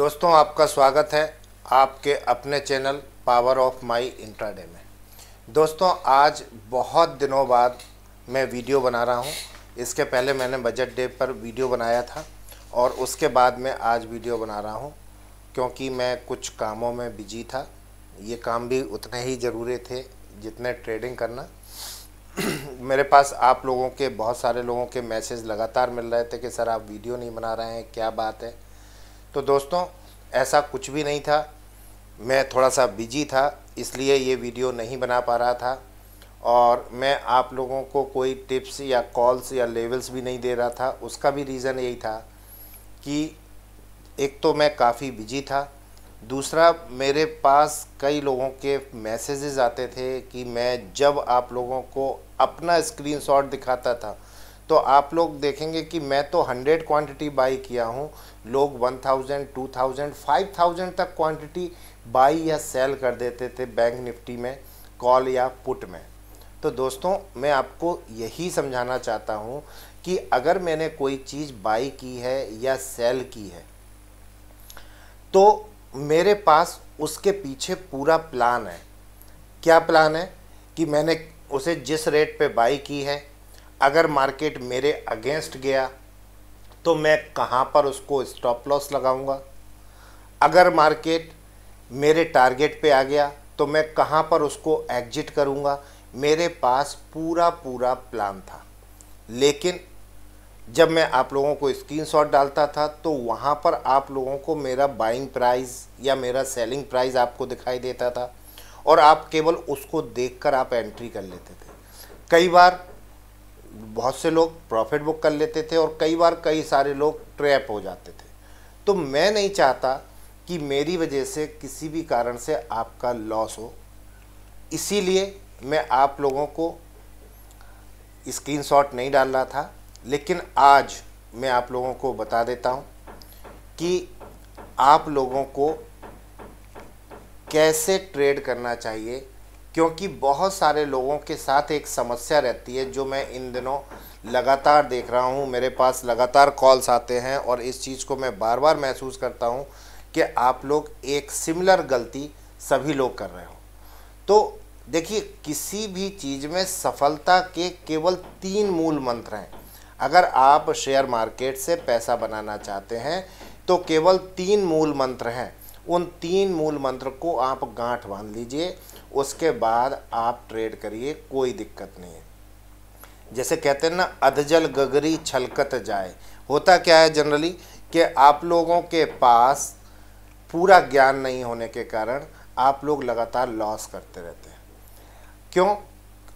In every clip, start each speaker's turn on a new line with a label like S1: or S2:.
S1: दोस्तों आपका स्वागत है आपके अपने channel power of my intraday में दोस्तों आज बहुत दिनों बाद मैं वीडियो बना रहा हूँ इसके पहले मैंने बजट डे पर वीडियो बनाया था और उसके बाद मैं आज वीडियो बना रहा हूँ क्योंकि मैं कुछ कामों में बिजी था ये काम भी उतने ही ज़रूरी थे जितने ट्रेडिंग करना मेरे पास आप लोगों के बहुत सारे लोगों के मैसेज लगातार मिल रहे थे कि सर आप वीडियो नहीं बना रहे हैं क्या बात है तो दोस्तों ऐसा कुछ भी नहीं था मैं थोड़ा सा बिजी था इसलिए ये वीडियो नहीं बना पा रहा था और मैं आप लोगों को कोई टिप्स या कॉल्स या लेवल्स भी नहीं दे रहा था उसका भी रीज़न यही था कि एक तो मैं काफ़ी बिजी था दूसरा मेरे पास कई लोगों के मैसेजेस आते थे कि मैं जब आप लोगों को अपना स्क्रीनशॉट दिखाता था तो आप लोग देखेंगे कि मैं तो 100 क्वांटिटी बाई किया हूँ लोग 1000, 2000, 5000 तक क्वांटिटी बाई या सेल कर देते थे बैंक निफ्टी में कॉल या पुट में तो दोस्तों मैं आपको यही समझाना चाहता हूँ कि अगर मैंने कोई चीज़ बाई की है या सेल की है तो मेरे पास उसके पीछे पूरा प्लान है क्या प्लान है कि मैंने उसे जिस रेट पे बाई की है अगर मार्केट मेरे अगेंस्ट गया तो मैं कहाँ पर उसको स्टॉप लॉस लगाऊंगा अगर मार्केट मेरे टारगेट पे आ गया तो मैं कहाँ पर उसको एग्जिट करूँगा मेरे पास पूरा पूरा प्लान था लेकिन जब मैं आप लोगों को स्क्रीनशॉट डालता था तो वहाँ पर आप लोगों को मेरा बाइंग प्राइस या मेरा सेलिंग प्राइस आपको दिखाई देता था और आप केवल उसको देखकर आप एंट्री कर लेते थे कई बार बहुत से लोग प्रॉफिट बुक कर लेते थे और कई बार कई सारे लोग ट्रैप हो जाते थे तो मैं नहीं चाहता कि मेरी वजह से किसी भी कारण से आपका लॉस हो इसीलिए मैं आप लोगों को स्क्रीनशॉट नहीं डाल रहा था लेकिन आज मैं आप लोगों को बता देता हूं कि आप लोगों को कैसे ट्रेड करना चाहिए क्योंकि बहुत सारे लोगों के साथ एक समस्या रहती है जो मैं इन दिनों लगातार देख रहा हूँ मेरे पास लगातार कॉल्स आते हैं और इस चीज़ को मैं बार बार महसूस करता हूँ कि आप लोग एक सिमिलर गलती सभी लोग कर रहे हो तो देखिए किसी भी चीज़ में सफलता के केवल तीन मूल मंत्र हैं अगर आप शेयर मार्केट से पैसा बनाना चाहते हैं तो केवल तीन मूल मंत्र हैं उन तीन मूल मंत्र को आप गांठ बांध लीजिए उसके बाद आप ट्रेड करिए कोई दिक्कत नहीं है जैसे कहते हैं ना अधजल गगरी छलकत जाए होता क्या है जनरली कि आप लोगों के पास पूरा ज्ञान नहीं होने के कारण आप लोग लगातार लॉस करते रहते हैं क्यों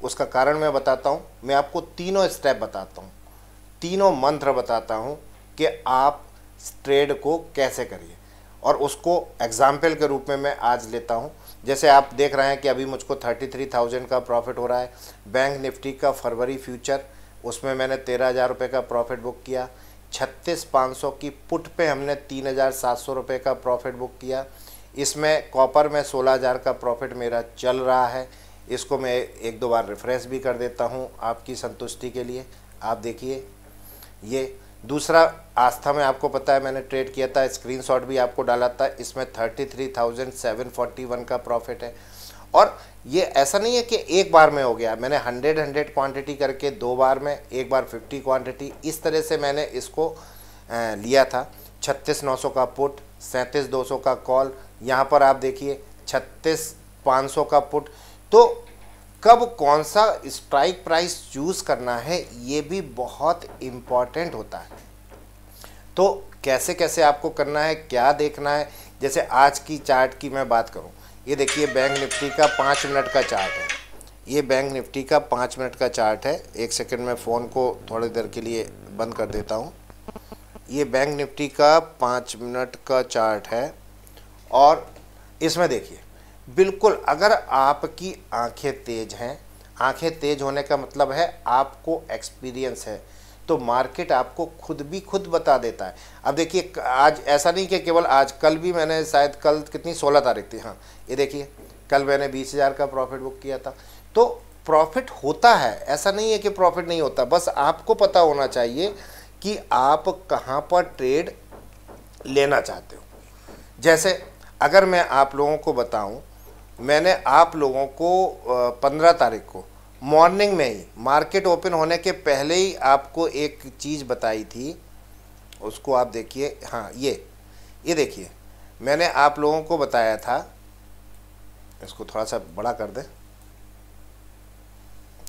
S1: उसका कारण मैं बताता हूँ मैं आपको तीनों स्टेप बताता हूँ तीनों मंत्र बताता हूँ कि आप ट्रेड को कैसे करिए और उसको एग्जाम्पल के रूप में मैं आज लेता हूँ जैसे आप देख रहे हैं कि अभी मुझको थर्टी थ्री थाउजेंड का प्रॉफिट हो रहा है बैंक निफ्टी का फरवरी फ्यूचर उसमें मैंने तेरह हज़ार रुपये का प्रॉफिट बुक किया छत्तीस पाँच सौ की पुट पे हमने तीन हज़ार सात सौ रुपये का प्रॉफिट बुक किया इसमें कॉपर में सोलह हज़ार का प्रॉफिट मेरा चल रहा है इसको मैं एक दो बार रिफ्रेश भी कर देता हूँ आपकी संतुष्टि के लिए आप देखिए ये दूसरा आस्था में आपको पता है मैंने ट्रेड किया था स्क्रीनशॉट भी आपको डाला था इसमें thirty three thousand seven forty one का प्रॉफिट है और ये ऐसा नहीं है कि एक बार में हो गया मैंने हंड्रेड हंड्रेड क्वांटिटी करके दो बार में एक बार फिफ्टी क्वांटिटी इस तरह से मैंने इसको लिया था छत्तीस नौ सौ का पुट सैंतीस दो सौ का कॉल यहाँ पर आप देखिए छत्तीस पाँच सौ का पुट तो कब कौन सा स्ट्राइक प्राइस चूज़ करना है ये भी बहुत इम्पॉर्टेंट होता है तो कैसे कैसे आपको करना है क्या देखना है जैसे आज की चार्ट की मैं बात करूं ये देखिए बैंक निफ्टी का पाँच मिनट का चार्ट है ये बैंक निफ्टी का पाँच मिनट का चार्ट है एक सेकंड में फ़ोन को थोड़ी देर के लिए बंद कर देता हूँ ये बैंक निफ्टी का पाँच मिनट का चार्ट है और इसमें देखिए बिल्कुल अगर आपकी आंखें तेज हैं आंखें तेज होने का मतलब है आपको एक्सपीरियंस है तो मार्केट आपको खुद भी खुद बता देता है अब देखिए आज ऐसा नहीं कि केवल आज कल भी मैंने शायद कल कितनी सोलह तारीख थी हाँ ये देखिए कल मैंने बीस हज़ार का प्रॉफिट बुक किया था तो प्रॉफिट होता है ऐसा नहीं है कि प्रॉफिट नहीं होता बस आपको पता होना चाहिए कि आप कहाँ पर ट्रेड लेना चाहते हो जैसे अगर मैं आप लोगों को बताऊं मैंने आप लोगों को पंद्रह तारीख को मॉर्निंग में ही मार्केट ओपन होने के पहले ही आपको एक चीज़ बताई थी उसको आप देखिए हाँ ये ये देखिए मैंने आप लोगों को बताया था इसको थोड़ा सा बड़ा कर दें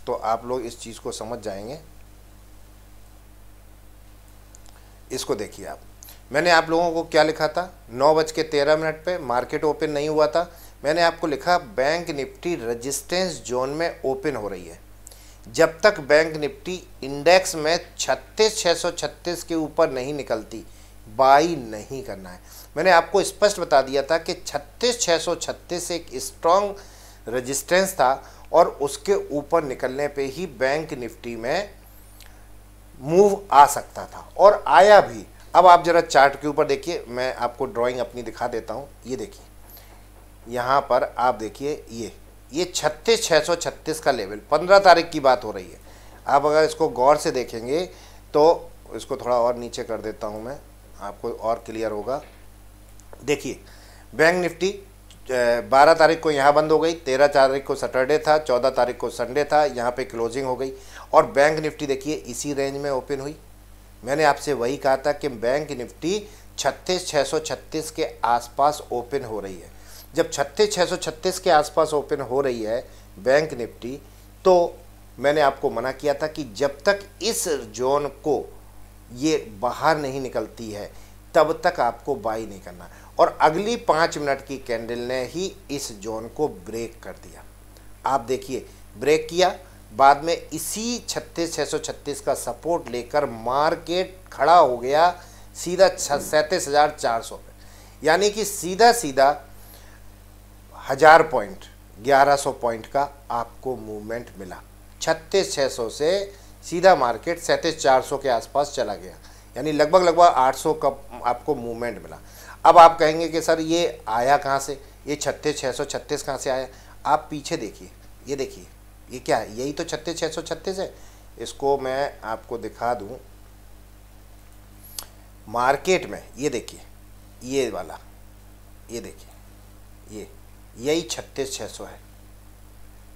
S1: तो आप लोग इस चीज़ को समझ जाएंगे इसको देखिए आप मैंने आप लोगों को क्या लिखा था नौ बज के तेरह मिनट पर मार्केट ओपन नहीं हुआ था मैंने आपको लिखा बैंक निफ्टी रजिस्टेंस जोन में ओपन हो रही है जब तक बैंक निफ्टी इंडेक्स में छत्तीस छः के ऊपर नहीं निकलती बाई नहीं करना है मैंने आपको स्पष्ट बता दिया था कि छत्तीस छः एक स्ट्रॉन्ग रजिस्टेंस था और उसके ऊपर निकलने पे ही बैंक निफ्टी में मूव आ सकता था और आया भी अब आप ज़रा चार्ट के ऊपर देखिए मैं आपको ड्राइंग अपनी दिखा देता हूँ ये देखिए यहाँ पर आप देखिए ये ये छत्तीस छः सौ छत्तीस का लेवल पंद्रह तारीख की बात हो रही है आप अगर इसको गौर से देखेंगे तो इसको थोड़ा और नीचे कर देता हूँ मैं आपको और क्लियर होगा देखिए बैंक निफ्टी बारह तारीख को यहाँ बंद हो गई तेरह तारीख को सैटरडे था चौदह तारीख को संडे था यहाँ पे क्लोजिंग हो गई और बैंक निफ्टी देखिए इसी रेंज में ओपन हुई मैंने आपसे वही कहा था कि बैंक निफ्टी छत्तीस छः सौ छत्तीस के आसपास ओपन हो रही है जब छत्तीस छः सौ छत्तीस के आसपास ओपन हो रही है बैंक निफ्टी तो मैंने आपको मना किया था कि जब तक इस जोन को ये बाहर नहीं निकलती है तब तक आपको बाई नहीं करना और अगली पाँच मिनट की कैंडल ने ही इस जोन को ब्रेक कर दिया आप देखिए ब्रेक किया बाद में इसी छत्तीस छः सौ छत्तीस का सपोर्ट लेकर मार्केट खड़ा हो गया सीधा छ सैंतीस हज़ार चार सौ यानी कि सीधा सीधा हजार पॉइंट 1100 पॉइंट का आपको मूवमेंट मिला छत्तीस छः सौ से सीधा मार्केट सैंतीस चार सौ के आसपास चला गया यानी लगभग लगभग 800 का आपको मूवमेंट मिला अब आप कहेंगे कि सर ये आया कहाँ से ये छत्तीस छः सौ छत्तीस कहाँ से आया आप पीछे देखिए ये देखिए ये क्या है यही तो छत्तीस छः सौ छत्तीस है इसको मैं आपको दिखा दूँ मार्केट में ये देखिए ये वाला ये देखिए ये यही छत्तीस छः सौ है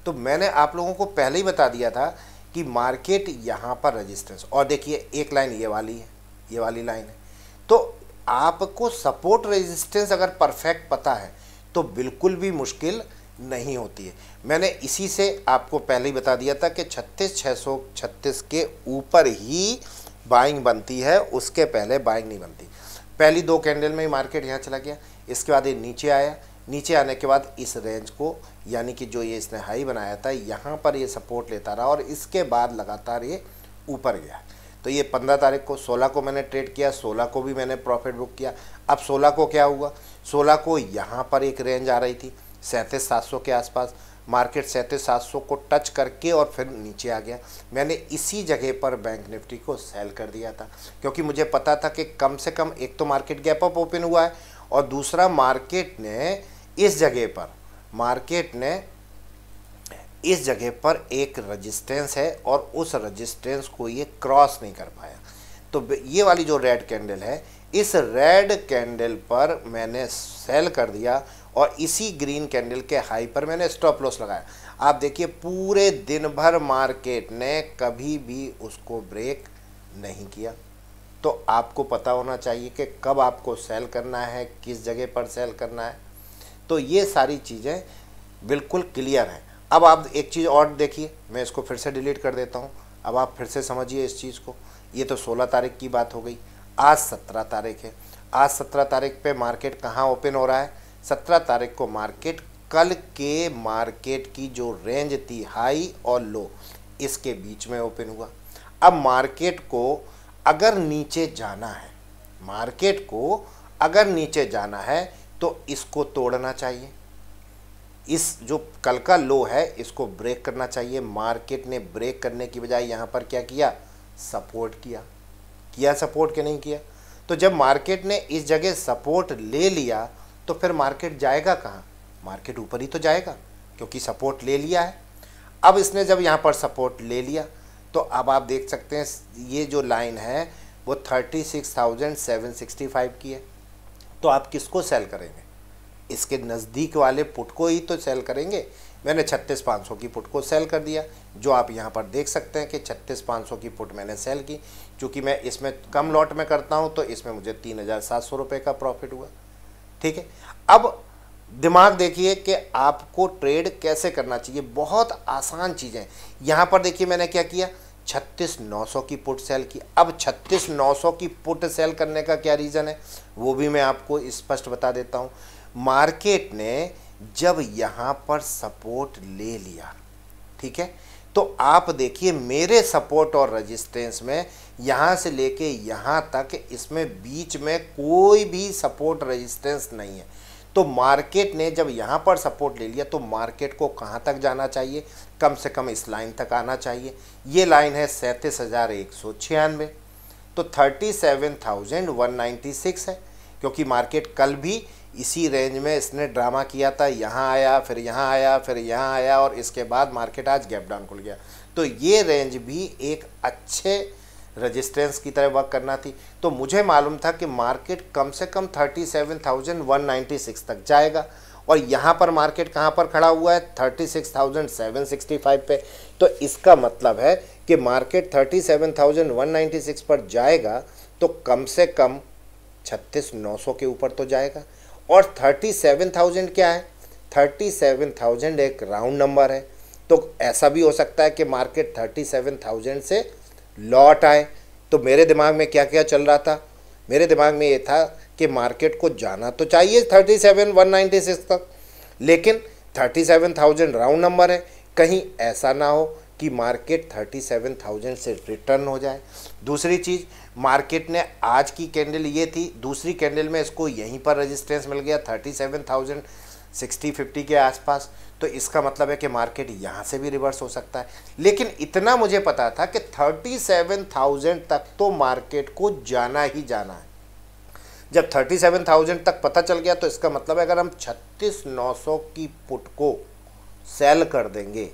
S1: तो मैंने आप लोगों को पहले ही बता दिया था कि मार्केट यहाँ पर रेजिस्टेंस और देखिए एक लाइन ये वाली है ये वाली लाइन है तो आपको सपोर्ट रेजिस्टेंस अगर परफेक्ट पता है तो बिल्कुल भी मुश्किल नहीं होती है मैंने इसी से आपको पहले ही बता दिया था कि छत्तीस छः सौ छत्तीस के ऊपर ही बाइंग बनती है उसके पहले बाइंग नहीं बनती पहली दो कैंडल में ही मार्केट यहाँ चला गया इसके बाद ये नीचे आया नीचे आने के बाद इस रेंज को यानी कि जो ये इसने हाई बनाया था यहाँ पर ये सपोर्ट लेता रहा और इसके बाद लगातार ये ऊपर गया तो ये पंद्रह तारीख को सोलह को मैंने ट्रेड किया सोलह को भी मैंने प्रॉफिट बुक किया अब सोलह को क्या हुआ सोलह को यहाँ पर एक रेंज आ रही थी सैंतीस सात सौ के आसपास मार्केट सैंतीस सात सौ को टच करके और फिर नीचे आ गया मैंने इसी जगह पर बैंक निफ्टी को सेल कर दिया था क्योंकि मुझे पता था कि कम से कम एक तो मार्केट गैप अप ओपन हुआ है और दूसरा मार्केट ने इस जगह पर मार्केट ने इस जगह पर एक रजिस्टेंस है और उस रजिस्टेंस को ये क्रॉस नहीं कर पाया तो ये वाली जो रेड कैंडल है इस रेड कैंडल पर मैंने सेल कर दिया और इसी ग्रीन कैंडल के हाई पर मैंने स्टॉप लॉस लगाया आप देखिए पूरे दिन भर मार्केट ने कभी भी उसको ब्रेक नहीं किया तो आपको पता होना चाहिए कि कब आपको सेल करना है किस जगह पर सेल करना है तो ये सारी चीज़ें बिल्कुल क्लियर हैं अब आप एक चीज़ और देखिए मैं इसको फिर से डिलीट कर देता हूँ अब आप फिर से समझिए इस चीज़ को ये तो 16 तारीख की बात हो गई आज 17 तारीख है आज 17 तारीख पे मार्केट कहाँ ओपन हो रहा है 17 तारीख को मार्केट कल के मार्केट की जो रेंज थी हाई और लो इसके बीच में ओपन हुआ अब मार्केट को अगर नीचे जाना है मार्केट को अगर नीचे जाना है तो इसको तोड़ना चाहिए इस जो कल का लो है इसको ब्रेक करना चाहिए मार्केट ने ब्रेक करने की बजाय यहाँ पर क्या किया सपोर्ट किया किया सपोर्ट के नहीं किया तो जब मार्केट ने इस जगह सपोर्ट ले लिया तो फिर मार्केट जाएगा कहाँ मार्केट ऊपर ही तो जाएगा क्योंकि सपोर्ट ले लिया है अब इसने जब यहाँ पर सपोर्ट ले लिया तो अब आप देख सकते हैं ये जो लाइन है वो thirty six thousand seven sixty five की है तो आप किसको सेल करेंगे इसके नज़दीक वाले पुट को ही तो सेल करेंगे मैंने छत्तीस पाँच सौ की पुट को सेल कर दिया जो आप यहाँ पर देख सकते हैं कि छत्तीस पाँच सौ की पुट मैंने सेल की क्योंकि मैं इसमें कम लॉट में करता हूँ तो इसमें मुझे तीन हज़ार सात सौ रुपये का प्रॉफिट हुआ ठीक है अब दिमाग देखिए कि आपको ट्रेड कैसे करना चाहिए बहुत आसान चीज़ें यहाँ पर देखिए मैंने क्या किया छत्तीस नौ सौ की पुट सेल की अब छत्तीस नौ सौ की पुट सेल करने का क्या रीज़न है वो भी मैं आपको स्पष्ट बता देता हूँ मार्केट ने जब यहाँ पर सपोर्ट ले लिया ठीक है तो आप देखिए मेरे सपोर्ट और रेजिस्टेंस में यहाँ से लेके यहाँ तक इसमें बीच में कोई भी सपोर्ट रेजिस्टेंस नहीं है तो मार्केट ने जब यहाँ पर सपोर्ट ले लिया तो मार्केट को कहाँ तक जाना चाहिए कम से कम इस लाइन तक आना चाहिए ये लाइन है सैंतीस हज़ार एक सौ छियानवे तो thirty seven thousand one ninety six है क्योंकि मार्केट कल भी इसी रेंज में इसने ड्रामा किया था यहाँ आया फिर यहाँ आया फिर यहाँ आया और इसके बाद मार्केट आज गैप डाउन खुल गया तो ये रेंज भी एक अच्छे रजिस्ट्रेंस की तरह वर्क करना थी तो मुझे मालूम था कि मार्केट कम से कम 37,196 तक जाएगा और यहाँ पर मार्केट कहाँ पर खड़ा हुआ है 36,765 पे तो इसका मतलब है कि मार्केट 37,196 पर जाएगा तो कम से कम 36,900 के ऊपर तो जाएगा और 37,000 क्या है 37,000 एक राउंड नंबर है तो ऐसा भी हो सकता है कि मार्केट 37,000 से लौट आए तो मेरे दिमाग में क्या क्या चल रहा था मेरे दिमाग में ये था कि मार्केट को जाना तो चाहिए thirty seven one ninety six तक लेकिन thirty seven thousand round number है कहीं ऐसा ना हो कि मार्केट थर्टी सेवन थाउजेंड से रिटर्न हो जाए दूसरी चीज़ मार्केट ने आज की कैंडल ये थी दूसरी कैंडल में इसको यहीं पर रजिस्टेंस मिल गया thirty seven thousand sixty fifty के आसपास तो इसका मतलब है कि मार्केट यहाँ से भी रिवर्स हो सकता है लेकिन इतना मुझे पता था कि 37,000 तक तो मार्केट को जाना ही जाना है जब 37,000 तक पता चल गया तो इसका मतलब है अगर हम छत्तीस की पुट को सेल कर देंगे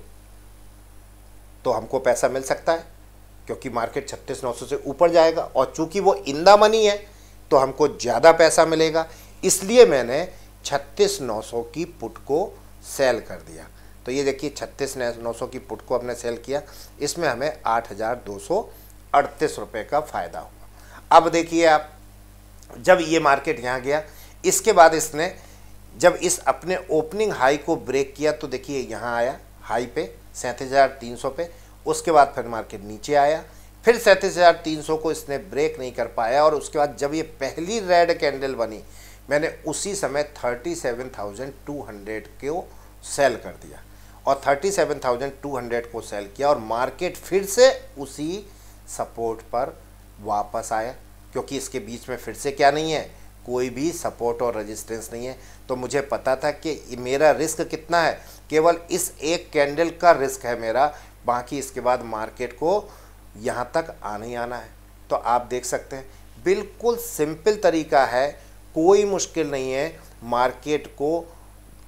S1: तो हमको पैसा मिल सकता है क्योंकि मार्केट छत्तीस से ऊपर जाएगा और चूंकि वो इंदा मनी है तो हमको ज़्यादा पैसा मिलेगा इसलिए मैंने छत्तीस की पुट को सेल कर दिया तो ये देखिए छत्तीस नौ सौ की पुट को हमने सेल किया इसमें हमें आठ हज़ार दो सौ अड़तीस रुपये का फ़ायदा हुआ अब देखिए आप जब ये मार्केट यहाँ गया इसके बाद इसने जब इस अपने ओपनिंग हाई को ब्रेक किया तो देखिए यहाँ आया हाई पे सैंतीस हज़ार तीन सौ पे उसके बाद फिर मार्केट नीचे आया फिर सैंतीस हज़ार तीन सौ को इसने ब्रेक नहीं कर पाया और उसके बाद जब ये पहली रेड कैंडल बनी मैंने उसी समय thirty seven thousand two hundred को सेल कर दिया और 37,200 को सेल किया और मार्केट फिर से उसी सपोर्ट पर वापस आया क्योंकि इसके बीच में फिर से क्या नहीं है कोई भी सपोर्ट और रेजिस्टेंस नहीं है तो मुझे पता था कि मेरा रिस्क कितना है केवल इस एक कैंडल का रिस्क है मेरा बाकी इसके बाद मार्केट को यहाँ तक आने आना है तो आप देख सकते हैं बिल्कुल सिंपल तरीका है कोई मुश्किल नहीं है मार्केट को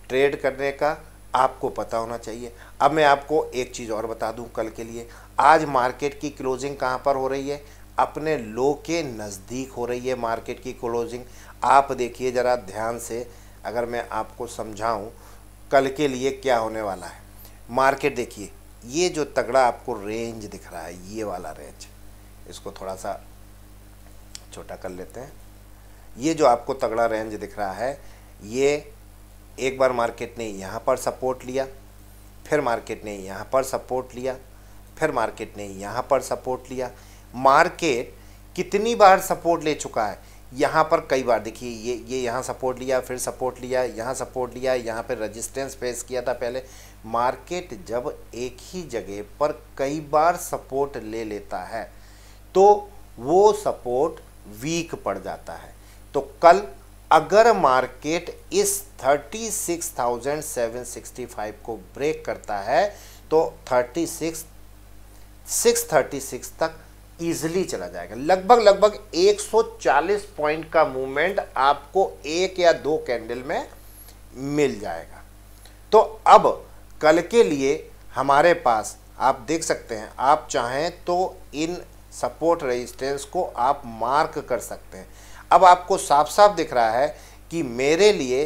S1: ट्रेड करने का आपको पता होना चाहिए अब मैं आपको एक चीज़ और बता दूं कल के लिए आज मार्केट की क्लोजिंग कहाँ पर हो रही है अपने लो के नज़दीक हो रही है मार्केट की क्लोजिंग आप देखिए ज़रा ध्यान से अगर मैं आपको समझाऊं कल के लिए क्या होने वाला है मार्केट देखिए ये जो तगड़ा आपको रेंज दिख रहा है ये वाला रेंज इसको थोड़ा सा छोटा कर लेते हैं ये जो आपको तगड़ा रेंज दिख रहा है ये एक बार मार्केट ने यहाँ पर सपोर्ट लिया फिर मार्केट ने यहाँ पर सपोर्ट लिया फिर मार्केट ने यहाँ पर सपोर्ट लिया मार्केट कितनी बार सपोर्ट ले चुका है यहाँ पर कई बार देखिए ये ये यहाँ सपोर्ट लिया फिर सपोर्ट लिया यहाँ सपोर्ट लिया यहाँ पर रेजिस्टेंस फेस किया था पहले मार्केट जब एक ही जगह पर कई बार सपोर्ट ले लेता है तो वो सपोर्ट वीक पड़ जाता है तो कल अगर मार्केट इस 36,765 को ब्रेक करता है तो 36 636 तक ईजिली चला जाएगा लगभग लगभग 140 पॉइंट का मूवमेंट आपको एक या दो कैंडल में मिल जाएगा तो अब कल के लिए हमारे पास आप देख सकते हैं आप चाहें तो इन सपोर्ट रेजिस्टेंस को आप मार्क कर सकते हैं अब आपको साफ साफ दिख रहा है कि मेरे लिए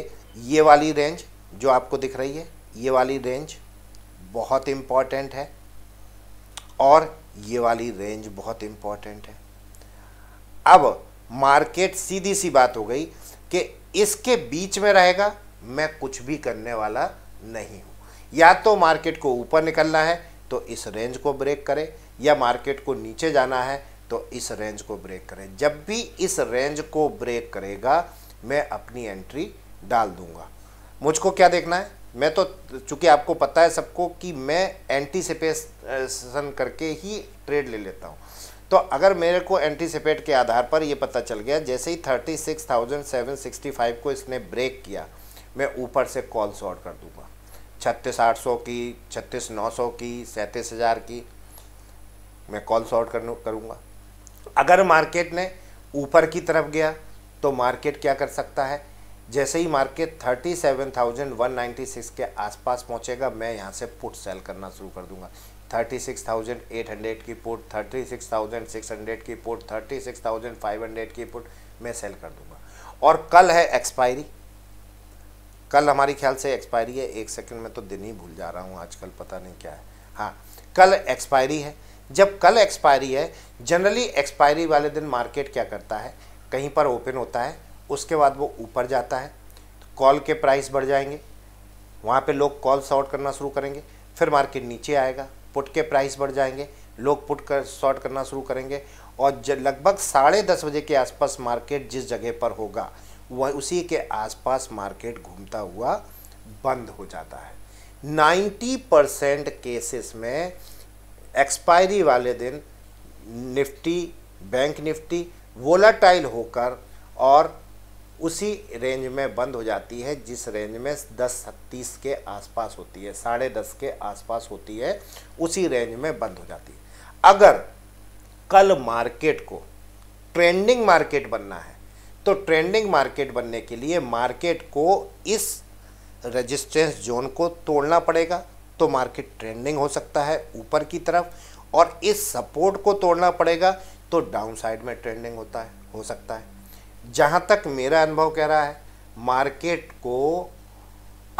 S1: ये वाली रेंज जो आपको दिख रही है ये वाली रेंज बहुत इम्पॉर्टेंट है और ये वाली रेंज बहुत इम्पॉर्टेंट है अब मार्केट सीधी सी बात हो गई कि इसके बीच में रहेगा मैं कुछ भी करने वाला नहीं हूँ या तो मार्केट को ऊपर निकलना है तो इस रेंज को ब्रेक करें या मार्केट को नीचे जाना है तो इस रेंज को ब्रेक करें जब भी इस रेंज को ब्रेक करेगा मैं अपनी एंट्री डाल दूंगा मुझको क्या देखना है मैं तो चूंकि आपको पता है सबको कि मैं एंटीसिपेशन करके ही ट्रेड ले लेता हूं तो अगर मेरे को एंटीसिपेट के आधार पर यह पता चल गया जैसे ही 36,765 को इसने ब्रेक किया मैं ऊपर से कॉल शॉर्ट कर दूंगा छत्तीस आठ सौ की छत्तीस नौ सौ की सैंतीस हज़ार की मैं कॉल शॉर्ट करूँगा अगर मार्केट ने ऊपर की तरफ गया तो मार्केट क्या कर सकता है जैसे ही मार्केट 37,196 के आसपास पहुंचेगा मैं यहां से पुट सेल करना शुरू कर दूंगा 36,800 की पुट 36,600 की पुट 36,500 की पुट मैं सेल कर दूंगा और कल है एक्सपायरी कल हमारी ख्याल से एक्सपायरी है एक सेकंड में तो दिन ही भूल जा रहा हूं आजकल पता नहीं क्या है हाँ कल एक्सपायरी है जब कल एक्सपायरी है जनरली एक्सपायरी वाले दिन मार्केट क्या करता है कहीं पर ओपन होता है उसके बाद वो ऊपर जाता है तो कॉल के प्राइस बढ़ जाएंगे वहाँ पे लोग कॉल शॉर्ट करना शुरू करेंगे फिर मार्केट नीचे आएगा पुट के प्राइस बढ़ जाएंगे लोग पुट कर शॉर्ट करना शुरू करेंगे और लगभग साढ़े दस बजे के आसपास मार्केट जिस जगह पर होगा वह उसी के आसपास मार्केट घूमता हुआ बंद हो जाता है 90 परसेंट केसेस में एक्सपायरी वाले दिन निफ्टी बैंक निफ्टी वोलाटाइल होकर और उसी रेंज में बंद हो जाती है जिस रेंज में दस तीस के आसपास होती है साढ़े दस के आसपास होती है उसी रेंज में बंद हो जाती है अगर कल मार्केट को ट्रेंडिंग मार्केट बनना है तो ट्रेंडिंग मार्केट बनने के लिए मार्केट को इस रेजिस्टेंस जोन को तोड़ना पड़ेगा तो मार्केट ट्रेंडिंग हो सकता है ऊपर की तरफ और इस सपोर्ट को तोड़ना पड़ेगा तो डाउन साइड में ट्रेंडिंग होता है हो सकता है जहाँ तक मेरा अनुभव कह रहा है मार्केट को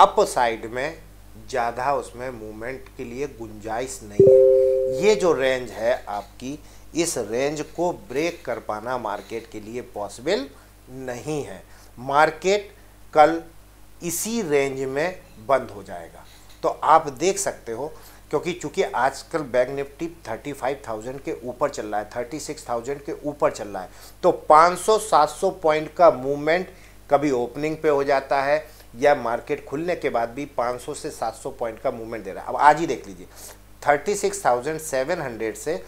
S1: अप साइड में ज़्यादा उसमें मूवमेंट के लिए गुंजाइश नहीं है ये जो रेंज है आपकी इस रेंज को ब्रेक कर पाना मार्केट के लिए पॉसिबल नहीं है मार्केट कल इसी रेंज में बंद हो जाएगा तो आप देख सकते हो क्योंकि चूंकि आजकल बैंक निफ्टी 35,000 के ऊपर चल रहा है 36,000 के ऊपर चल रहा है तो 500-700 पॉइंट का मूवमेंट कभी ओपनिंग पे हो जाता है या मार्केट खुलने के बाद भी 500 से 700 पॉइंट का मूवमेंट दे रहा है अब आज ही देख लीजिए 36,700 से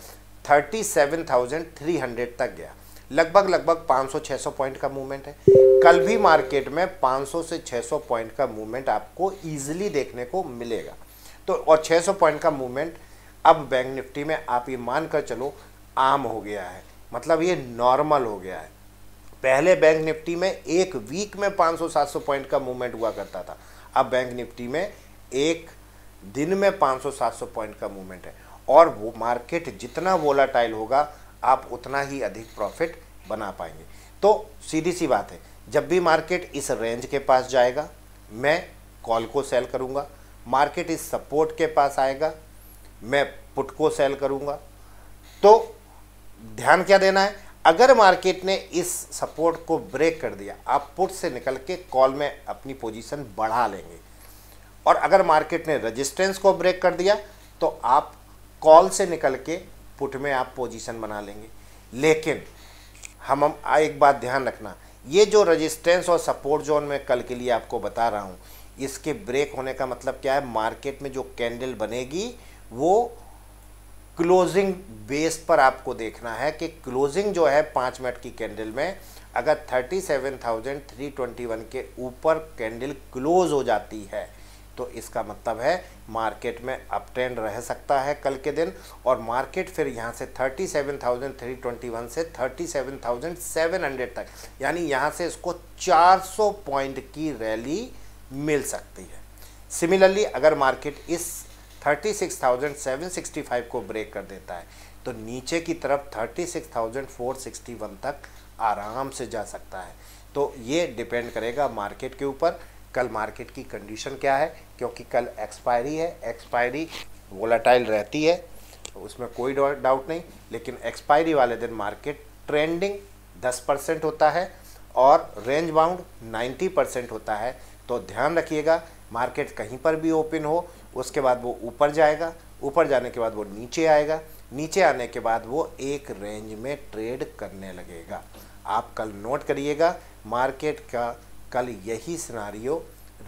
S1: 37,300 तक गया लगभग लगभग 500-600 पॉइंट का मूवमेंट है कल भी मार्केट में 500 से 600 पॉइंट का मूवमेंट आपको ईजिली देखने को मिलेगा तो और 600 पॉइंट का मूवमेंट अब बैंक निफ्टी में आप ये मान कर चलो आम हो गया है मतलब ये नॉर्मल हो गया है पहले बैंक निफ्टी में एक वीक में 500-700 पॉइंट का मूवमेंट हुआ करता था अब बैंक निफ्टी में एक दिन में 500-700 पॉइंट का मूवमेंट है और वो मार्केट जितना वोलाटाइल होगा आप उतना ही अधिक प्रॉफिट बना पाएंगे तो सीधी सी बात है जब भी मार्केट इस रेंज के पास जाएगा मैं कॉल को सेल करूंगा मार्केट इस सपोर्ट के पास आएगा मैं पुट को सेल करूँगा तो ध्यान क्या देना है अगर मार्केट ने इस सपोर्ट को ब्रेक कर दिया आप पुट से निकल के कॉल में अपनी पोजीशन बढ़ा लेंगे और अगर मार्केट ने रेजिस्टेंस को ब्रेक कर दिया तो आप कॉल से निकल के पुट में आप पोजीशन बना लेंगे लेकिन हम हम एक बात ध्यान रखना ये जो रजिस्टेंस और सपोर्ट जोन में कल के लिए आपको बता रहा हूँ इसके ब्रेक होने का मतलब क्या है मार्केट में जो कैंडल बनेगी वो क्लोजिंग बेस पर आपको देखना है कि क्लोजिंग जो है पाँच मिनट की कैंडल में अगर 37,321 के ऊपर कैंडल क्लोज हो जाती है तो इसका मतलब है मार्केट में अप ट्रेंड रह सकता है कल के दिन और मार्केट फिर यहाँ से 37,321 से 37,700 तक यानी यहाँ से इसको 400 पॉइंट की रैली मिल सकती है सिमिलरली अगर मार्केट इस 36,765 को ब्रेक कर देता है तो नीचे की तरफ 36,461 तक आराम से जा सकता है तो ये डिपेंड करेगा मार्केट के ऊपर कल मार्केट की कंडीशन क्या है क्योंकि कल एक्सपायरी है एक्सपायरी वोलाटाइल रहती है तो उसमें कोई डाउट नहीं लेकिन एक्सपायरी वाले दिन मार्केट ट्रेंडिंग 10 परसेंट होता है और रेंज बाउंड 90 परसेंट होता है तो ध्यान रखिएगा मार्केट कहीं पर भी ओपन हो उसके बाद वो ऊपर जाएगा ऊपर जाने के बाद वो नीचे आएगा नीचे आने के बाद वो एक रेंज में ट्रेड करने लगेगा आप कल नोट करिएगा मार्केट का कल यही सिनारियो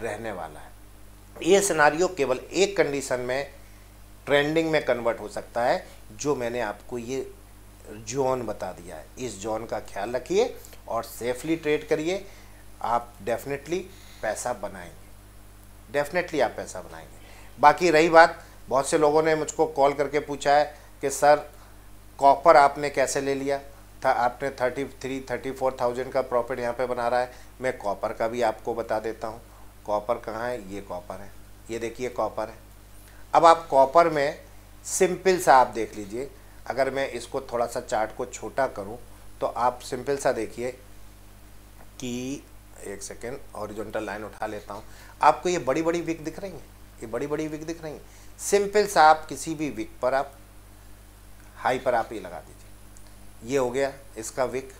S1: रहने वाला है ये सिनारियो केवल एक कंडीशन में ट्रेंडिंग में कन्वर्ट हो सकता है जो मैंने आपको ये जोन बता दिया है इस जोन का ख्याल रखिए और सेफली ट्रेड करिए आप डेफिनेटली पैसा बनाएंगे डेफिनेटली आप पैसा बनाएंगे बाकी रही बात बहुत से लोगों ने मुझको कॉल करके पूछा है कि सर कॉपर आपने कैसे ले लिया था आपने thirty three thirty four thousand का प्रॉफिट यहाँ पे बना रहा है मैं कॉपर का भी आपको बता देता हूँ कॉपर कहाँ है ये कॉपर है ये देखिए कॉपर है अब आप कॉपर में सिंपल सा आप देख लीजिए अगर मैं इसको थोड़ा सा चार्ट को छोटा करूँ तो आप सिंपल सा देखिए कि एक सेकेंड हॉरिजॉन्टल लाइन उठा लेता हूँ आपको ये बड़ी बड़ी विक दिख रही हैं ये बड़ी बड़ी विक दिख रही हैं सिंपल सा आप किसी भी विक पर आप हाई पर आप ये लगा दीजिए ये हो गया इसका विक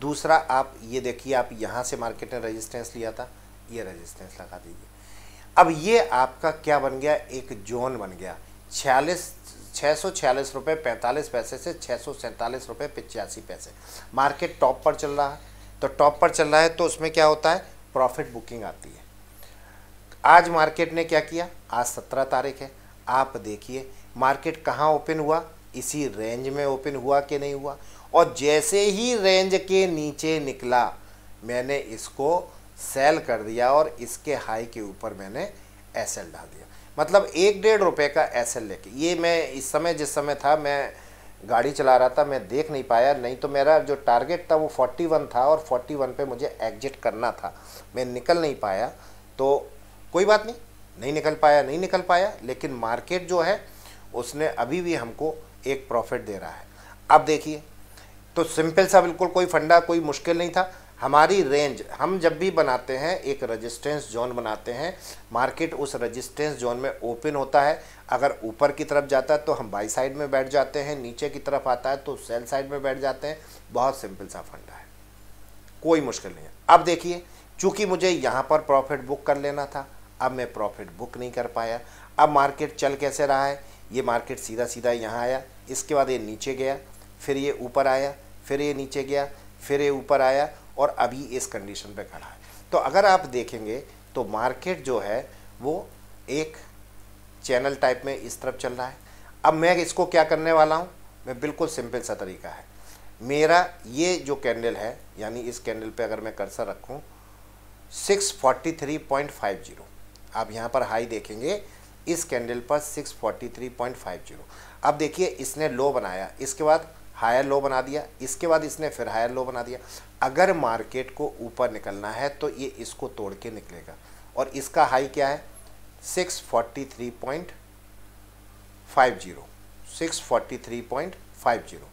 S1: दूसरा आप ये देखिए आप यहाँ से मार्केट ने रेजिस्टेंस लिया था ये रेजिस्टेंस लगा दीजिए अब ये आपका क्या बन गया एक जोन बन गया छियालीस छः सौ छियालीस रुपये पैंतालीस पैसे से छः सौ सैंतालीस रुपये पचासी पैसे मार्केट टॉप पर चल रहा है तो टॉप पर चल रहा है तो उसमें क्या होता है प्रॉफिट बुकिंग आती है आज मार्केट ने क्या किया आज सत्रह तारीख है आप देखिए मार्केट कहाँ ओपन हुआ इसी रेंज में ओपन हुआ कि नहीं हुआ और जैसे ही रेंज के नीचे निकला मैंने इसको सेल कर दिया और इसके हाई के ऊपर मैंने एस एल डाल दिया मतलब एक डेढ़ रुपये का एस एल लेके ये मैं इस समय जिस समय था मैं गाड़ी चला रहा था मैं देख नहीं पाया नहीं तो मेरा जो टारगेट था वो 41 था और 41 पे मुझे एग्जिट करना था मैं निकल नहीं पाया तो कोई बात नहीं नहीं निकल पाया नहीं निकल पाया लेकिन मार्केट जो है उसने अभी भी हमको एक प्रॉफिट दे रहा है अब देखिए तो सिंपल सा बिल्कुल कोई फंडा कोई मुश्किल नहीं था हमारी रेंज हम जब भी बनाते हैं एक रेजिस्टेंस जोन बनाते हैं मार्केट उस रेजिस्टेंस जोन में ओपन होता है अगर ऊपर की तरफ जाता है तो हम बाई साइड में बैठ जाते हैं नीचे की तरफ आता है तो सेल साइड में बैठ जाते हैं बहुत सिंपल सा फंडा है कोई मुश्किल नहीं है अब देखिए चूंकि मुझे यहाँ पर प्रॉफिट बुक कर लेना था अब मैं प्रॉफिट बुक नहीं कर पाया अब मार्केट चल कैसे रहा है ये मार्केट सीधा सीधा यहाँ आया इसके बाद ये नीचे गया फिर ये ऊपर आया फिर ये नीचे गया फिर ये ऊपर आया और अभी इस कंडीशन पे खड़ा है तो अगर आप देखेंगे तो मार्केट जो है वो एक चैनल टाइप में इस तरफ चल रहा है अब मैं इसको क्या करने वाला हूँ मैं बिल्कुल सिंपल सा तरीका है मेरा ये जो कैंडल है यानी इस कैंडल पे अगर मैं कर्सर रखूँ 643.50 आप यहाँ पर हाई देखेंगे इस कैंडल पर 643.50 अब देखिए इसने लो बनाया इसके बाद हायर लो बना दिया इसके बाद इसने फिर हायर लो बना दिया अगर मार्केट को ऊपर निकलना है तो ये इसको तोड़ के निकलेगा और इसका हाई क्या है 643.50 643.50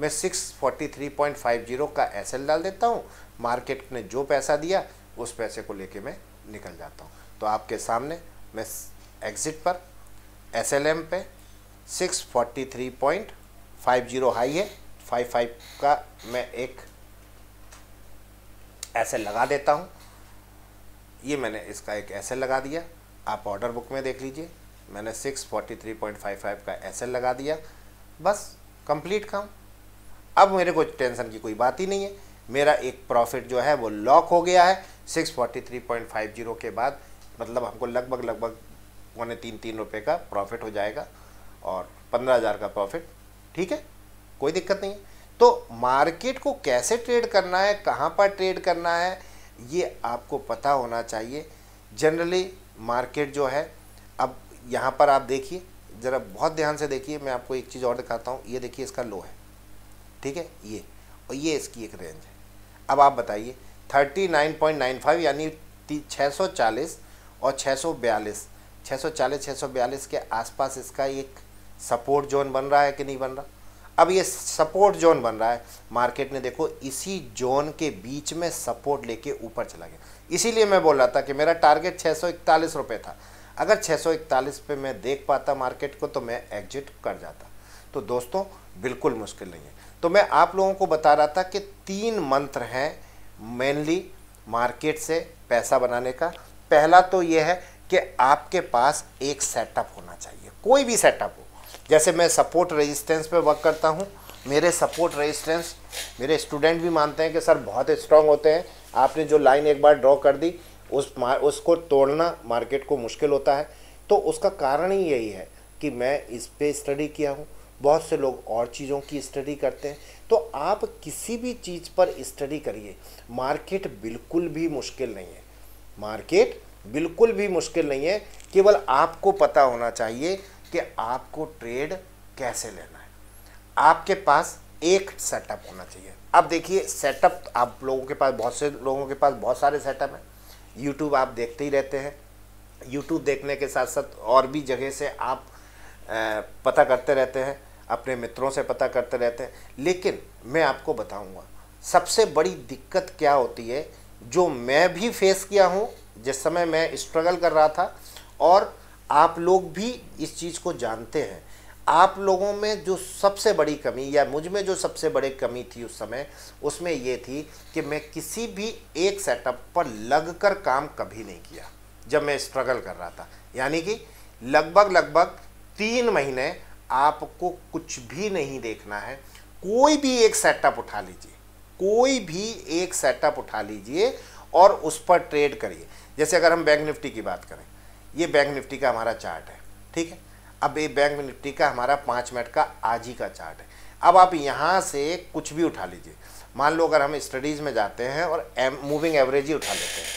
S1: मैं 643.50 का एल डाल देता हूँ मार्केट ने जो पैसा दिया उस पैसे को लेके मैं निकल जाता हूँ तो आपके सामने मैं एग्ज़िट पर एस एल एम पे 643.50 हाई है 55 का मैं एक ऐसे लगा देता हूँ ये मैंने इसका एक ऐसे लगा दिया आप ऑर्डर बुक में देख लीजिए मैंने 643.55 का ऐसे लगा दिया बस कंप्लीट काम अब मेरे को टेंशन की कोई बात ही नहीं है मेरा एक प्रॉफिट जो है वो लॉक हो गया है 643.50 के बाद मतलब हमको लगभग लगभग पौने तीन तीन रुपये का प्रॉफिट हो जाएगा और पंद्रह हज़ार का प्रॉफिट ठीक है कोई दिक्कत नहीं है तो मार्केट को कैसे ट्रेड करना है कहाँ पर ट्रेड करना है ये आपको पता होना चाहिए जनरली मार्केट जो है अब यहाँ पर आप देखिए ज़रा बहुत ध्यान से देखिए मैं आपको एक चीज़ और दिखाता हूँ ये देखिए इसका लो है ठीक है ये और ये इसकी एक रेंज है अब आप बताइए 39.95 यानी 640 और 642 640 642 के आसपास इसका एक सपोर्ट जोन बन रहा है कि नहीं बन रहा अब ये सपोर्ट जोन बन रहा है मार्केट ने देखो इसी जोन के बीच में सपोर्ट लेके ऊपर चला गया इसीलिए मैं बोल रहा था कि मेरा टारगेट छः रुपए था अगर छः पे मैं देख पाता मार्केट को तो मैं एग्जिट कर जाता तो दोस्तों बिल्कुल मुश्किल नहीं है तो मैं आप लोगों को बता रहा था कि तीन मंत्र हैं मेनली मार्केट से पैसा बनाने का पहला तो ये है कि आपके पास एक सेटअप होना चाहिए कोई भी सेटअप हो जैसे मैं सपोर्ट रेजिस्टेंस पे वर्क करता हूँ मेरे सपोर्ट रेजिस्टेंस मेरे स्टूडेंट भी मानते हैं कि सर बहुत स्ट्रांग होते हैं आपने जो लाइन एक बार ड्रॉ कर दी उस उसको तोड़ना मार्केट को मुश्किल होता है तो उसका कारण ही यही है कि मैं इस पर स्टडी किया हूँ बहुत से लोग और चीज़ों की स्टडी करते हैं तो आप किसी भी चीज़ पर स्टडी करिए मार्केट बिल्कुल भी मुश्किल नहीं है मार्केट बिल्कुल भी मुश्किल नहीं है केवल आपको पता होना चाहिए कि आपको ट्रेड कैसे लेना है आपके पास एक सेटअप होना चाहिए अब देखिए सेटअप आप लोगों के पास बहुत से लोगों के पास बहुत सारे सेटअप हैं यूट्यूब आप देखते ही रहते हैं यूट्यूब देखने के साथ साथ और भी जगह से आप पता करते रहते हैं अपने मित्रों से पता करते रहते हैं लेकिन मैं आपको बताऊंगा सबसे बड़ी दिक्कत क्या होती है जो मैं भी फेस किया हूँ जिस समय मैं स्ट्रगल कर रहा था और आप लोग भी इस चीज़ को जानते हैं आप लोगों में जो सबसे बड़ी कमी या मुझ में जो सबसे बड़ी कमी थी उस समय उसमें ये थी कि मैं किसी भी एक सेटअप पर लगकर काम कभी नहीं किया जब मैं स्ट्रगल कर रहा था यानी कि लगभग लगभग तीन महीने आपको कुछ भी नहीं देखना है कोई भी एक सेटअप उठा लीजिए कोई भी एक सेटअप उठा लीजिए और उस पर ट्रेड करिए जैसे अगर हम बैंक निफ्टी की बात करें ये बैंक निफ्टी का हमारा चार्ट है ठीक है अब ये बैंक निफ्टी का हमारा पाँच मिनट का आज ही का चार्ट है अब आप यहाँ से कुछ भी उठा लीजिए मान लो अगर हम स्टडीज़ में जाते हैं और मूविंग एवरेज ही उठा लेते हैं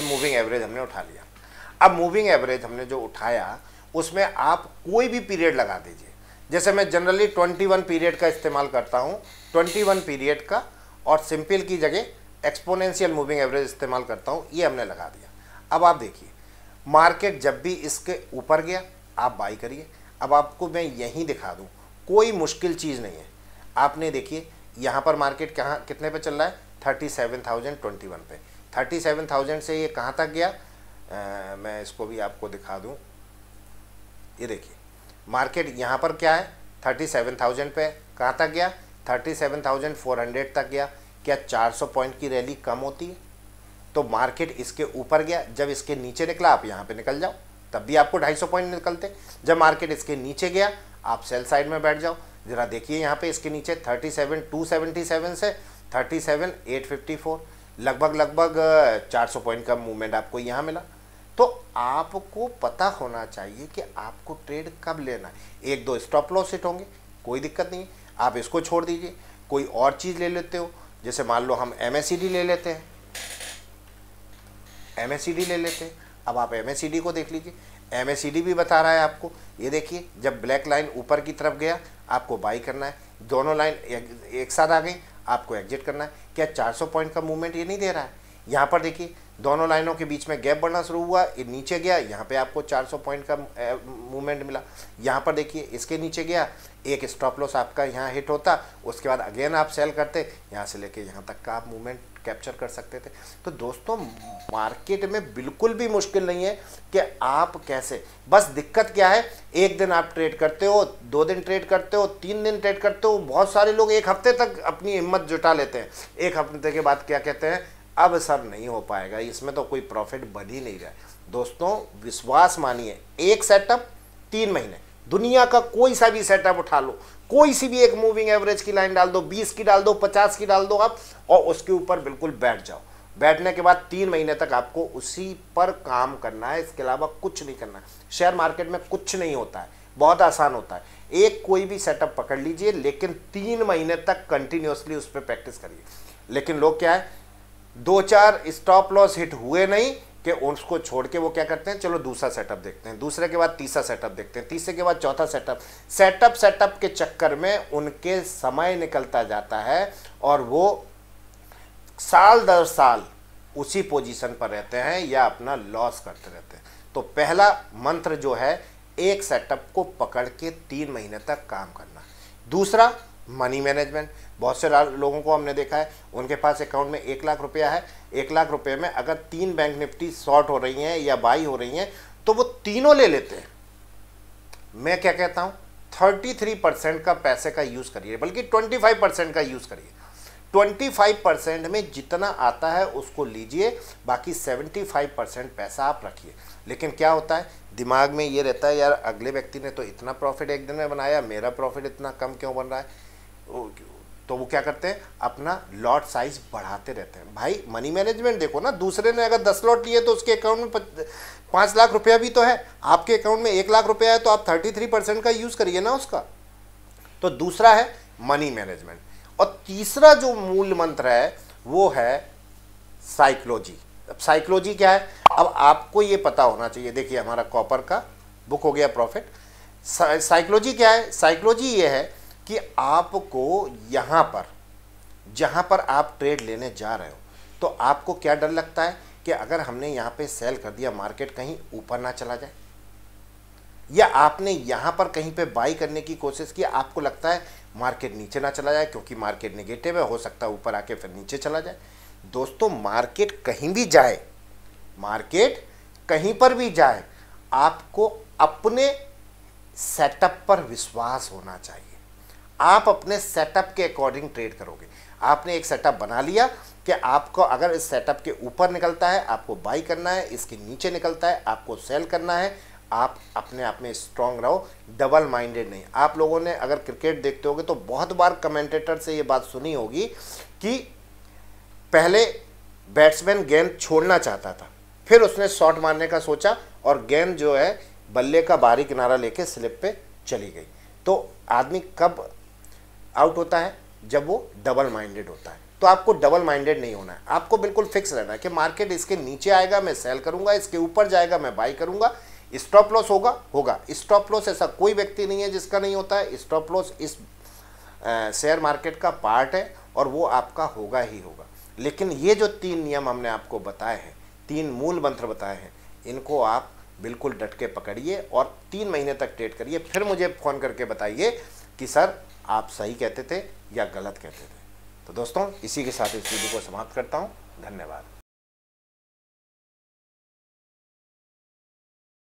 S1: ये मूविंग एवरेज हमने उठा लिया अब मूविंग एवरेज हमने जो उठाया उसमें आप कोई भी पीरियड लगा दीजिए जैसे मैं जनरली 21 पीरियड का इस्तेमाल करता हूँ 21 पीरियड का और सिंपल की जगह एक्सपोनेंशियल मूविंग एवरेज इस्तेमाल करता हूँ ये हमने लगा दिया अब आप देखिए मार्केट जब भी इसके ऊपर गया आप बाई करिए अब आपको मैं यहीं दिखा दूँ कोई मुश्किल चीज़ नहीं है आपने देखिए यहाँ पर मार्केट कहाँ कितने पे चल रहा है thirty seven thousand twenty one पे थर्टी सेवन थाउजेंड से ये कहाँ तक गया आ, मैं इसको भी आपको दिखा दूँ ये देखिए मार्केट यहाँ पर क्या है थर्टी सेवन थाउजेंड पे कहाँ तक गया thirty seven thousand four hundred तक गया क्या 400 पॉइंट की रैली कम होती है तो मार्केट इसके ऊपर गया जब इसके नीचे निकला आप यहाँ पे निकल जाओ तब भी आपको 250 पॉइंट निकलते जब मार्केट इसके नीचे गया आप सेल साइड में बैठ जाओ ज़रा देखिए यहाँ पे इसके नीचे 37 277 से 37 854 लगभग लगभग 400 पॉइंट का मूवमेंट आपको यहाँ मिला तो आपको पता होना चाहिए कि आपको ट्रेड कब लेना है एक दो स्टॉप लॉस हिट होंगे कोई दिक्कत नहीं आप इसको छोड़ दीजिए कोई और चीज़ ले लेते हो जैसे मान लो हम एम ले लेते हैं एम ले लेते हैं अब आप एम को देख लीजिए एम भी बता रहा है आपको ये देखिए जब ब्लैक लाइन ऊपर की तरफ गया आपको बाई करना है दोनों लाइन एक, एक साथ आ गई आपको एग्जिट करना है क्या 400 पॉइंट का मूवमेंट ये नहीं दे रहा है यहाँ पर देखिए दोनों लाइनों के बीच में गैप बढ़ना शुरू हुआ नीचे गया यहाँ पे आपको 400 पॉइंट का मूवमेंट मिला यहाँ पर देखिए इसके नीचे गया एक स्टॉप लॉस आपका यहाँ हिट होता उसके बाद अगेन आप सेल करते यहाँ से लेके यहाँ तक का आप मूवमेंट कैप्चर कर सकते थे तो दोस्तों मार्केट में बिल्कुल भी मुश्किल नहीं है कि आप कैसे बस दिक्कत क्या है एक दिन आप ट्रेड करते हो दो दिन ट्रेड करते हो तीन दिन ट्रेड करते हो बहुत सारे लोग एक हफ्ते तक अपनी हिम्मत जुटा लेते हैं एक हफ्ते के बाद क्या कहते हैं अब सर नहीं हो पाएगा इसमें तो कोई प्रॉफिट बन ही नहीं रहा दोस्तों विश्वास मानिए एक सेटअप तीन महीने दुनिया का कोई सा भी सेटअप उठा लो कोई सी भी एक मूविंग एवरेज की लाइन डाल दो 20 की डाल दो 50 की डाल दो आप और उसके ऊपर बिल्कुल बैठ जाओ बैठने के बाद तीन महीने तक आपको उसी पर काम करना है इसके अलावा कुछ नहीं करना है शेयर मार्केट में कुछ नहीं होता है बहुत आसान होता है एक कोई भी सेटअप पकड़ लीजिए लेकिन तीन महीने तक कंटिन्यूसली उस पर प्रैक्टिस करिए लेकिन लोग क्या है दो चार स्टॉप लॉस हिट हुए नहीं कि उसको छोड़ के वो क्या करते हैं चलो दूसरा सेटअप देखते हैं दूसरे के बाद तीसरा सेटअप देखते हैं तीसरे के बाद चौथा सेटअप सेटअप सेटअप के चक्कर में उनके समय निकलता जाता है और वो साल दर साल उसी पोजीशन पर रहते हैं या अपना लॉस करते रहते हैं तो पहला मंत्र जो है एक सेटअप को पकड़ के तीन महीने तक काम करना दूसरा मनी मैनेजमेंट बहुत से लोगों को हमने देखा है उनके पास अकाउंट में एक लाख रुपया है एक लाख रुपये में अगर तीन बैंक निफ्टी शॉर्ट हो रही हैं या बाई हो रही हैं तो वो तीनों ले लेते हैं मैं क्या कहता हूँ थर्टी थ्री परसेंट का पैसे का यूज़ करिए बल्कि ट्वेंटी फाइव परसेंट का यूज़ करिए ट्वेंटी फाइव परसेंट में जितना आता है उसको लीजिए बाकी सेवेंटी फाइव परसेंट पैसा आप रखिए लेकिन क्या होता है दिमाग में ये रहता है यार अगले व्यक्ति ने तो इतना प्रॉफिट एक दिन में बनाया मेरा प्रॉफिट इतना कम क्यों बन रहा है तो वो क्या करते हैं अपना लॉट साइज बढ़ाते रहते हैं भाई मनी मैनेजमेंट देखो ना दूसरे ने अगर दस लॉट लिए तो उसके अकाउंट में पाँच लाख रुपया भी तो है आपके अकाउंट में एक लाख रुपया है तो आप थर्टी थ्री परसेंट का यूज़ करिए ना उसका तो दूसरा है मनी मैनेजमेंट और तीसरा जो मूल मंत्र है वो है साइकोलॉजी अब साइकोलॉजी क्या है अब आपको ये पता होना चाहिए देखिए हमारा कॉपर का बुक हो गया प्रॉफिट साइकोलॉजी क्या है साइकोलॉजी ये है कि आपको यहाँ पर जहाँ पर आप ट्रेड लेने जा रहे हो तो आपको क्या डर लगता है कि अगर हमने यहाँ पे सेल कर दिया मार्केट कहीं ऊपर ना चला जाए या आपने यहाँ पर कहीं पे बाई करने की कोशिश की आपको लगता है मार्केट नीचे ना चला जाए क्योंकि मार्केट निगेटिव है हो सकता है ऊपर आके फिर नीचे चला जाए दोस्तों मार्केट कहीं भी जाए मार्केट कहीं पर भी जाए आपको अपने सेटअप पर विश्वास होना चाहिए आप अपने सेटअप के अकॉर्डिंग ट्रेड करोगे आपने एक सेटअप बना लिया कि आपको अगर इस सेटअप के ऊपर निकलता है आपको बाई करना है इसके नीचे निकलता है आपको सेल करना है आप अपने आप में स्ट्रांग रहो डबल माइंडेड नहीं आप लोगों ने अगर क्रिकेट देखते होगे तो बहुत बार कमेंटेटर से ये बात सुनी होगी कि पहले बैट्समैन गेंद छोड़ना चाहता था फिर उसने शॉट मारने का सोचा और गेंद जो है बल्ले का बारी किनारा लेके स्लिप पे चली गई तो आदमी कब आउट होता है जब वो डबल माइंडेड होता है तो आपको डबल माइंडेड नहीं होना है आपको बिल्कुल फिक्स रहना है कि मार्केट इसके नीचे आएगा मैं सेल करूंगा इसके ऊपर जाएगा मैं बाई करूंगा स्टॉप लॉस होगा होगा स्टॉप लॉस ऐसा कोई व्यक्ति नहीं है जिसका नहीं होता है स्टॉप लॉस इस शेयर मार्केट का पार्ट है और वो आपका होगा ही होगा लेकिन ये जो तीन नियम हमने आपको बताए हैं तीन मूल मंत्र बताए हैं इनको आप बिल्कुल डट के पकड़िए और तीन महीने तक ट्रेड करिए फिर मुझे फ़ोन करके बताइए कि सर आप सही कहते थे या गलत कहते थे तो दोस्तों इसी के साथ इस वीडियो को समाप्त करता हूँ धन्यवाद